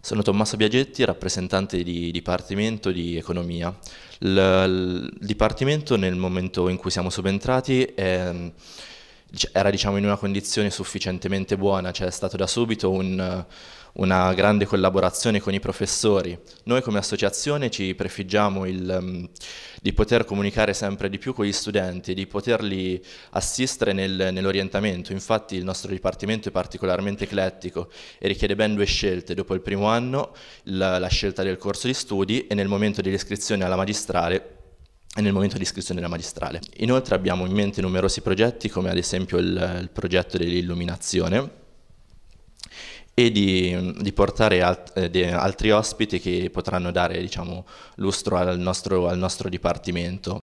Sono Tommaso Biagetti, rappresentante di Dipartimento di Economia. Il Dipartimento nel momento in cui siamo subentrati è era diciamo, in una condizione sufficientemente buona, c'è cioè stato da subito un, una grande collaborazione con i professori. Noi come associazione ci prefiggiamo il, mm, di poter comunicare sempre di più con gli studenti, di poterli assistere nel, nell'orientamento, infatti il nostro dipartimento è particolarmente eclettico e richiede ben due scelte, dopo il primo anno la, la scelta del corso di studi e nel momento dell'iscrizione alla magistrale nel momento di iscrizione della magistrale. Inoltre abbiamo in mente numerosi progetti come ad esempio il, il progetto dell'illuminazione e di, di portare alt, eh, altri ospiti che potranno dare diciamo, lustro al nostro, al nostro dipartimento.